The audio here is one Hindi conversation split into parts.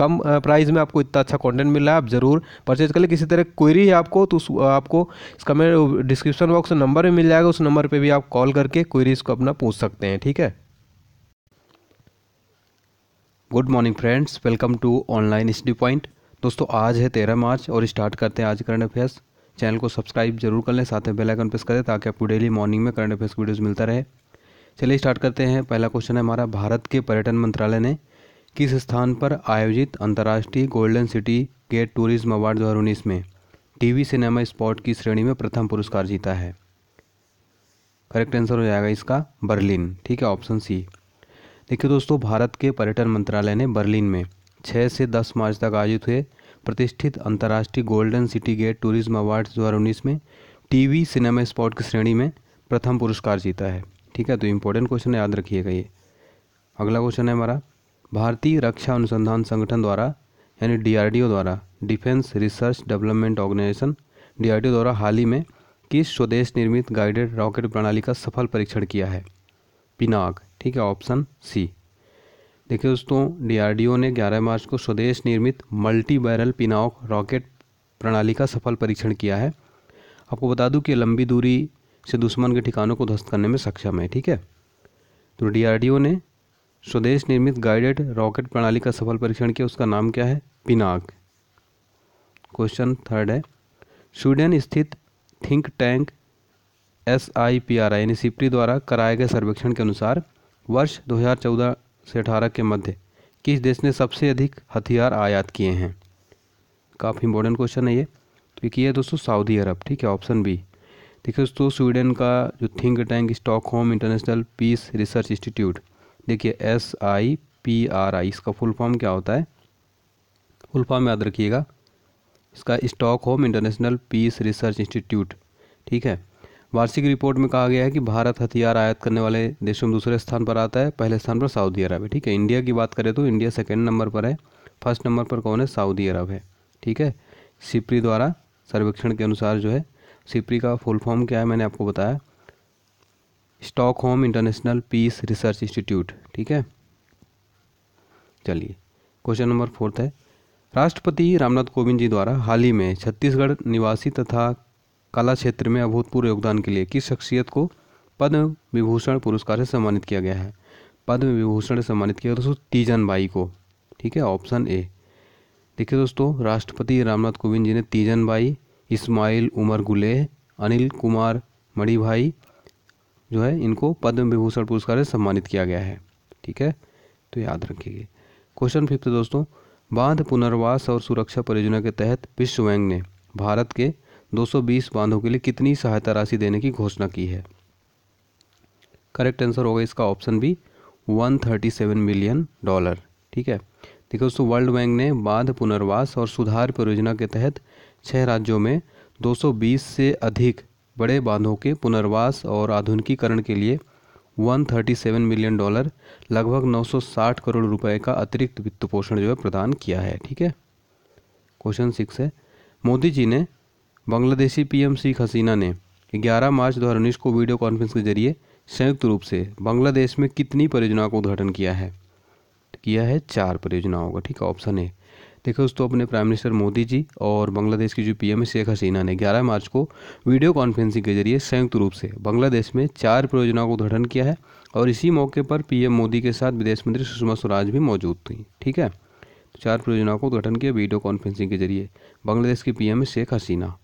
कम प्राइस में आपको इतना अच्छा कंटेंट मिल रहा है आप ज़रूर परचेज कर लें किसी तरह क्वेरी है आपको तो आपको इसका मेरे डिस्क्रिप्शन बॉक्स नंबर भी मिल जाएगा उस नंबर पर भी आप कॉल करके क्वेरीज़ को अपना पूछ सकते हैं ठीक है good morning friends welcome to online study point दोस्तों आज है तेरह मार्च और स्टार्ट करते हैं आज करंट अफेयर्स चैनल को सब्सक्राइब जरूर कर लें साथ में बेल आइकन प्रेस करें ताकि आपको डेली मॉर्निंग में करंट अफेयर्स वीडियोस मिलता रहे चलिए स्टार्ट करते हैं पहला क्वेश्चन है हमारा भारत के पर्यटन मंत्रालय ने किस स्थान पर आयोजित अंतर्राष्ट्रीय golden city gate tourism award दो में टीवी सिनेमा स्पॉट की श्रेणी में प्रथम पुरस्कार जीता है करेक्ट आंसर हो जाएगा इसका बर्लिन ठीक है ऑप्शन सी देखिए दोस्तों भारत के पर्यटन मंत्रालय ने बर्लिन में छः से दस मार्च तक आयोजित हुए प्रतिष्ठित अंतर्राष्ट्रीय golden city gate tourism award दो में टीवी सिनेमा स्पॉट की श्रेणी में प्रथम पुरस्कार जीता है ठीक है तो इम्पोर्टेंट क्वेश्चन याद रखिएगा ये अगला क्वेश्चन है हमारा भारतीय रक्षा अनुसंधान संगठन द्वारा यानी डीआरडीओ द्वारा defence research development organisation DRDO द्वारा हाल ही में किस स्वदेश निर्मित गाइडेड रॉकेट प्रणाली का सफल परीक्षण किया है पिनाक ठीक है ऑप्शन सी देखिए दोस्तों डीआरडीओ ने 11 मार्च को स्वदेश निर्मित मल्टी बैरल पिनाक रॉकेट प्रणाली का सफल परीक्षण किया है आपको बता दूं कि लंबी दूरी से दुश्मन के ठिकानों को ध्वस्त करने में सक्षम है ठीक है तो डीआरडीओ ने स्वदेश निर्मित गाइडेड रॉकेट प्रणाली का सफल परीक्षण किया उसका नाम क्या है पिनाक क्वेश्चन थर्ड है स्वीडन स्थित think tank S I P R I यानी सिप्री द्वारा कराए गए सर्वेक्षण के अनुसार वर्ष 2014 से 18 के मध्य किस देश ने सबसे अधिक हथियार आयात किए हैं काफ़ी इंपॉर्टेंट क्वेश्चन है ये तो ये दोस्तों सऊदी अरब ठीक है ऑप्शन बी देखिए दोस्तों स्वीडन का जो think tank Stockholm International Peace Research Institute देखिए S I P R I इसका फुल फॉर्म क्या होता है फुल फॉर्म याद रखिएगा इसका Stockholm International Peace Research Institute ठीक है वार्षिक रिपोर्ट में कहा गया है कि भारत हथियार आयात करने वाले देशों में दूसरे स्थान पर आता है पहले स्थान पर सऊदी अरब है ठीक है इंडिया की बात करें तो इंडिया सेकेंड नंबर पर है फर्स्ट नंबर पर कौन है सऊदी अरब है ठीक है सिप्री द्वारा सर्वेक्षण के अनुसार जो है सिप्री का फुल फॉर्म क्या है मैंने आपको बताया Stockholm International Peace Research Institute ठीक है चलिए क्वेश्चन नंबर फोर्थ है राष्ट्रपति रामनाथ कोविंद जी द्वारा हाल ही में छत्तीसगढ़ निवासी तथा कला क्षेत्र में अभूतपूर्व योगदान के लिए किस शख्सियत को पद्म विभूषण पुरस्कार से सम्मानित किया गया है पद्म विभूषण से सम्मानित किया दोस्तों तीजन बाई को ठीक है ऑप्शन ए देखिए दोस्तों राष्ट्रपति रामनाथ कोविंद जी ने तीजन बाई इस्माइल उमर गुले अनिल कुमार मणिभाई जो है इनको पद्म विभूषण पुरस्कार से सम्मानित किया गया है ठीक है तो याद रखिए क्वेश्चन फिफ्थ दोस्तों बांध पुनर्वास और सुरक्षा परियोजना के तहत विश्व बैंक ने भारत के 220 बांधों के लिए कितनी सहायता राशि देने की घोषणा की है करेक्ट आंसर होगा इसका ऑप्शन बी 137 मिलियन डॉलर ठीक है देखो दोस्तों वर्ल्ड बैंक ने बांध पुनर्वास और सुधार परियोजना के तहत छः राज्यों में 220 से अधिक बड़े बांधों के पुनर्वास और आधुनिकीकरण के लिए 137 मिलियन डॉलर लगभग 960 करोड़ रुपए का अतिरिक्त वित्त पोषण जो है प्रदान किया है ठीक है क्वेश्चन सिक्स है मोदी जी ने बांग्लादेशी पीएम शेख हसीना ने 11 मार्च 2019 को वीडियो कॉन्फ्रेंस के जरिए संयुक्त रूप से बांग्लादेश में कितनी परियोजनाओं का उद्घाटन किया है तो किया है चार परियोजनाओं का ठीक है ऑप्शन ए देखो दोस्तों अपने प्राइम मिनिस्टर मोदी जी और बांग्लादेश की जो पीएम शेख हसीना ने 11 मार्च को वीडियो कॉन्फ्रेंसिंग के जरिए संयुक्त रूप से बांग्लादेश में चार परियोजनाओं का उद्घाटन किया है और इसी मौके पर पीएम मोदी के साथ विदेश मंत्री सुषमा स्वराज भी मौजूद थी ठीक है तो चार परियोजनाओं का उद्घाटन किया वीडियो कॉन्फ्रेंसिंग के जरिए बांग्लादेश की एम शेख हसीना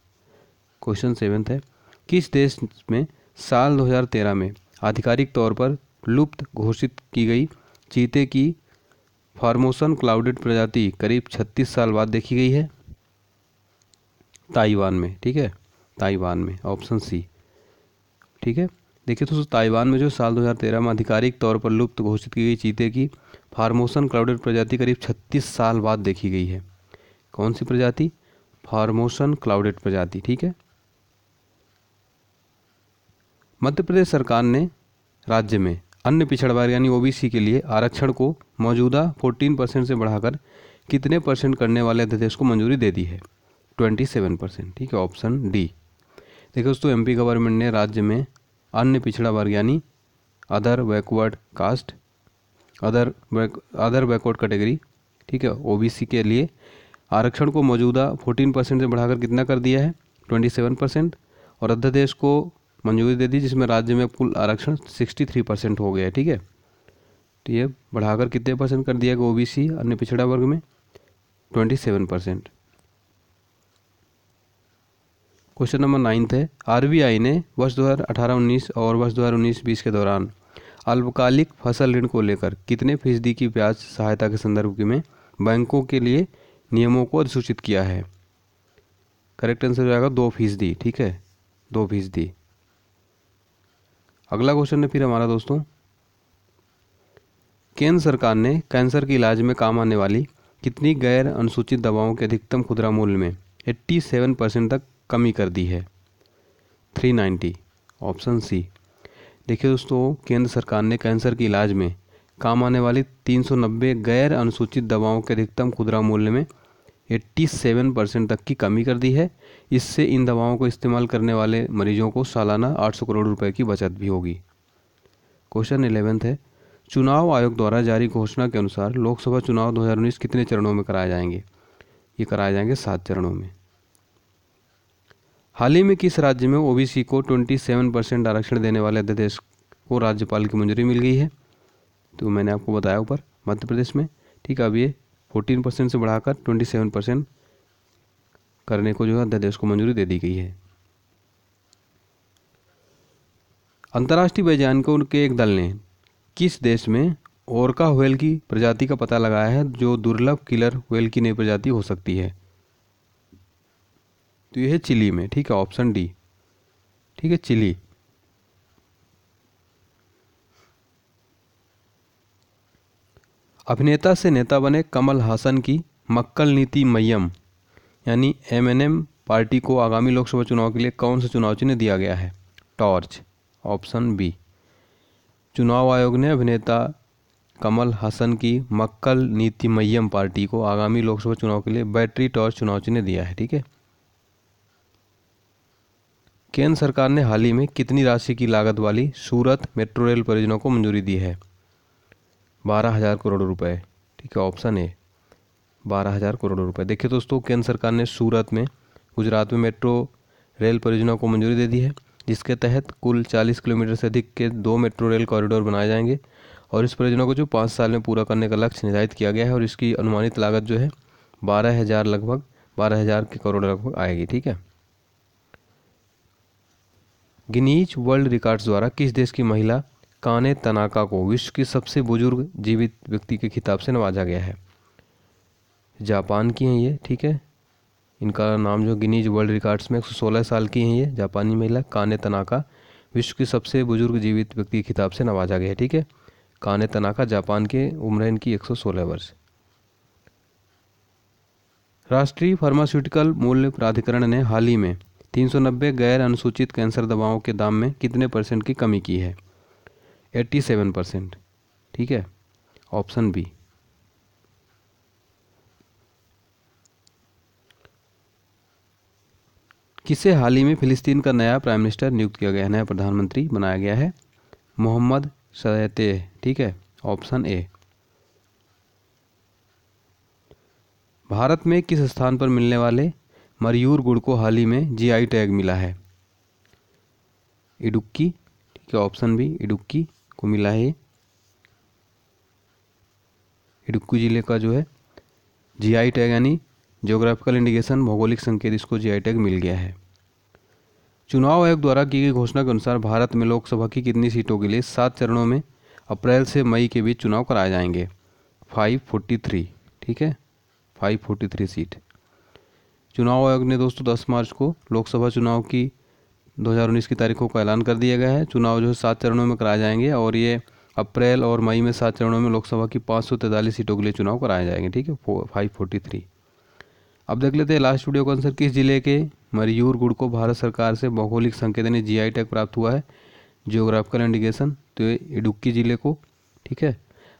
क्वेश्चन सेवन्थ है किस देश में साल 2013 में आधिकारिक तौर पर लुप्त घोषित की गई चीते की फार्मोसन क्लाउडेड प्रजाति करीब 36 साल बाद देखी गई है ताइवान में ठीक है ताइवान में ऑप्शन सी ठीक है देखिए दोस्तों ताइवान में जो साल 2013 में आधिकारिक तौर पर लुप्त घोषित की गई चीते की फार्मोसन क्लाउडेड प्रजाति करीब 36 साल बाद देखी गई है कौन सी प्रजाति फार्मोसन क्लाउडेड प्रजाति ठीक है मध्य प्रदेश सरकार ने राज्य में अन्य पिछड़ वर्ग यानी ओबीसी के लिए आरक्षण को मौजूदा 14 परसेंट से बढ़ाकर कितने परसेंट करने वाले अध्यादेश को मंजूरी दे दी है 27 परसेंट ठीक है ऑप्शन डी देखिए दोस्तों पी गवर्नमेंट ने राज्य में अन्य पिछड़ा वर्ग यानी other backward caste other back other backward category ठीक है ओ के लिए आरक्षण को मौजूदा 14 परसेंट से बढ़ाकर कितना कर दिया है 27 परसेंट और अध्यादेश को मंजूरी दे दी जिसमें राज्य में कुल आरक्षण 63 परसेंट हो गया ठीक है तो ये बढ़ाकर कितने परसेंट कर दिया गया ओ बी सी अन्य पिछड़ा वर्ग में 27 परसेंट क्वेश्चन नंबर नाइन्थ है आरबीआई ने वर्ष 2018-19 और वर्ष 2019-20 के दौरान अल्पकालिक फसल ऋण को लेकर कितने फीसदी की ब्याज सहायता के संदर्भ में बैंकों के लिए नियमों को अधिसूचित किया है करेक्ट आंसर हो जाएगा दो फीसदी ठीक है दो फीसदी अगला क्वेश्चन है फिर हमारा दोस्तों केंद्र सरकार ने कैंसर के इलाज में काम आने वाली कितनी गैर अनुसूचित दवाओं के अधिकतम खुदरा मूल्य में 87 परसेंट तक कमी कर दी है 390 ऑप्शन सी देखिए दोस्तों केंद्र सरकार ने कैंसर के इलाज में काम आने वाली 390 गैर अनुसूचित दवाओं के अधिकतम खुदरा मूल्य में एट्टी सेवन परसेंट तक की कमी कर दी है इससे इन दवाओं को इस्तेमाल करने वाले मरीजों को सालाना आठ सौ करोड़ रुपए की बचत भी होगी क्वेश्चन इलेवेंथ है चुनाव आयोग द्वारा जारी घोषणा के अनुसार लोकसभा चुनाव 2019 कितने चरणों में कराए जाएंगे ये कराए जाएंगे सात चरणों में हाल ही में किस राज्य में ओबीसी को 27 परसेंट आरक्षण देने वाले अध्यादेश को राज्यपाल की मंजूरी मिल गई है तो मैंने आपको बताया ऊपर मध्य प्रदेश में ठीक है अब ये फोर्टीन परसेंट से बढ़ाकर ट्वेंटी सेवन परसेंट करने को जो है अध्यादेश को मंजूरी दे दी गई है अंतर्राष्ट्रीय वैज्ञानिकों के एक दल ने किस देश में ओरका व्हेल की प्रजाति का पता लगाया है जो दुर्लभ किलर व्हेल की नई प्रजाति हो सकती है तो यह है चिली में ठीक है ऑप्शन डी ठीक है चिली अभिनेता से नेता बने कमल हासन की मक्कल नीति मयम यानी एमएनएम पार्टी को आगामी लोकसभा चुनाव के लिए कौन सा चुनाव चिन्ह दिया गया है टॉर्च ऑप्शन बी चुनाव आयोग ने अभिनेता कमल हासन की मक्कल नीति मयम पार्टी को आगामी लोकसभा चुनाव के लिए बैटरी टॉर्च चुनाव चिन्ह दिया है ठीक है केंद्र सरकार ने हाल ही में कितनी राशि की लागत वाली सूरत मेट्रो रेल परियोजना को मंजूरी दी है बारह हज़ार करोड़ रुपए ठीक है ऑप्शन ए बारह हज़ार करोड़ रुपए देखिए दोस्तों केंद्र सरकार ने सूरत में गुजरात में मेट्रो रेल परियोजना को मंजूरी दे दी है जिसके तहत कुल चालीस किलोमीटर से अधिक के दो मेट्रो रेल कॉरिडोर बनाए जाएंगे और इस परियोजना को जो पाँच साल में पूरा करने का लक्ष्य निर्धारित किया गया है और इसकी अनुमानित लागत जो है बारह हज़ार लगभग बारह हज़ार के करोड़ लगभग आएगी ठीक है गिनीज वर्ल्ड रिकॉर्ड्स द्वारा किस देश की महिला काने तनाका को विश्व के सबसे बुजुर्ग जीवित व्यक्ति के खिताब से नवाजा गया है जापान की हैं ये ठीक है इनका नाम जो गिनीज वर्ल्ड रिकॉर्ड्स में 116 साल की हैं ये जापानी महिला काने तनाका विश्व के सबसे बुजुर्ग जीवित व्यक्ति के खिताब से नवाजा गया है ठीक है काने तनाका जापान के उम्र इनकी एक वर्ष राष्ट्रीय फार्मास्यूटिकल मूल्य प्राधिकरण ने हाल ही में 390 गैर अनुसूचित कैंसर दवाओं के दाम में कितने परसेंट की कमी की है एट्टी सेवन परसेंट ठीक है ऑप्शन बी किसे हाल ही में फिलिस्तीन का नया प्राइम मिनिस्टर नियुक्त किया गया नया प्रधानमंत्री बनाया गया है मोहम्मद सैते ठीक है ऑप्शन ए भारत में किस स्थान पर मिलने वाले मरयूर गुड़ को हाल ही में जीआई टैग मिला है इडुक्की ठीक है ऑप्शन बी इडुक्की को मिला है इडुक्की ज़िले का जो है जीआई टैग यानी जियोग्राफिकल इंडिकेशन भौगोलिक संकेत इसको जीआई टैग मिल गया है चुनाव आयोग द्वारा की गई घोषणा के अनुसार भारत में लोकसभा की कितनी सीटों के लिए सात चरणों में अप्रैल से मई के बीच चुनाव कराए जाएंगे 543 ठीक है 543 सीट चुनाव आयोग ने दोस्तों 10 मार्च को लोकसभा चुनाव की 2019 की तारीखों का ऐलान कर दिया गया है चुनाव जो है सात चरणों में कराए जाएंगे और ये अप्रैल और मई में सात चरणों में लोकसभा की पाँच सीटों के लिए चुनाव कराए जाएंगे ठीक है फाइव फोर्टी अब देख लेते हैं लास्ट वीडियो का आंसर किस जिले के मरियूर गुड़ को भारत सरकार से भौगोलिक संकेत यानी जी टैग प्राप्त हुआ है जियोग्राफिकल इंडिकेशन तो ये इडुक्की जिले को ठीक है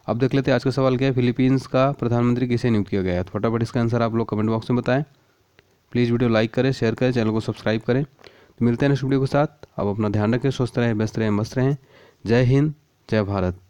अब देख लेते हैं आज का सवाल क्या है फिलीपींस का प्रधानमंत्री किसे नियुक्त किया गया है तो फटाफट इसका आंसर आप लोग कमेंट बॉक्स में बताएं प्लीज़ वीडियो लाइक करें शेयर करें चैनल को सब्सक्राइब करें मिलते हैं नेक्स्ट वीडियो के साथ आप अपना ध्यान रखें स्वस्थ रहें व्यस्त रहें मस्त रहें जय हिंद जय भारत